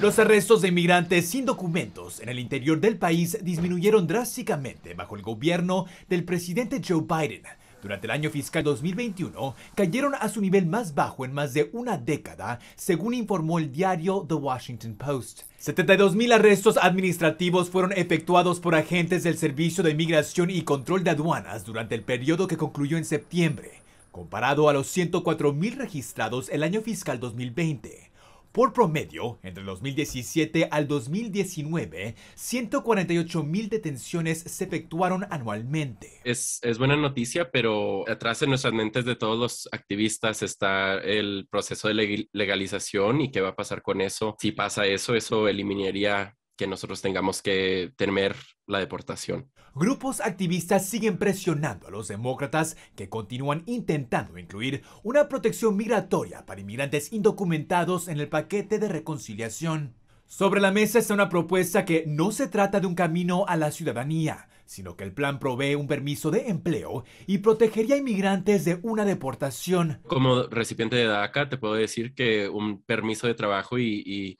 Los arrestos de inmigrantes sin documentos en el interior del país disminuyeron drásticamente bajo el gobierno del presidente Joe Biden. Durante el año fiscal 2021 cayeron a su nivel más bajo en más de una década, según informó el diario The Washington Post. 72.000 arrestos administrativos fueron efectuados por agentes del Servicio de Inmigración y Control de Aduanas durante el periodo que concluyó en septiembre, comparado a los 104.000 registrados el año fiscal 2020. Por promedio, entre 2017 al 2019, 148 mil detenciones se efectuaron anualmente. Es, es, buena noticia, pero atrás en nuestras mentes de todos los activistas está el proceso de legalización y qué va a pasar con eso. Si pasa eso, eso eliminaría que nosotros tengamos que temer la deportación. Grupos activistas siguen presionando a los demócratas que continúan intentando incluir una protección migratoria para inmigrantes indocumentados en el paquete de reconciliación. Sobre la mesa está una propuesta que no se trata de un camino a la ciudadanía, sino que el plan provee un permiso de empleo y protegería a inmigrantes de una deportación. Como recipiente de DACA, te puedo decir que un permiso de trabajo y, y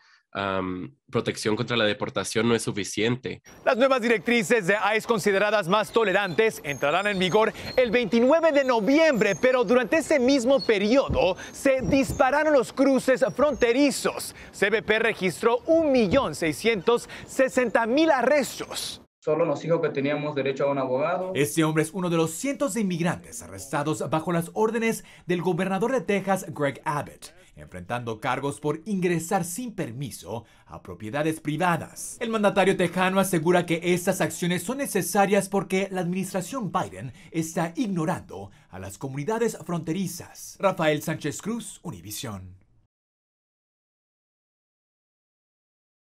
protección contra la deportación no es suficiente. Las nuevas directrices de ICE consideradas más tolerantes entrarán en vigor el 29 de noviembre, pero durante ese mismo periodo se dispararon los cruces fronterizos. CBP registró 1.660.000 arrestos. Solo nos dijo que teníamos derecho a un abogado. Este hombre es uno de los cientos de inmigrantes arrestados bajo las órdenes del gobernador de Texas, Greg Abbott, enfrentando cargos por ingresar sin permiso a propiedades privadas. El mandatario tejano asegura que estas acciones son necesarias porque la administración Biden está ignorando a las comunidades fronterizas. Rafael Sánchez Cruz, Univisión.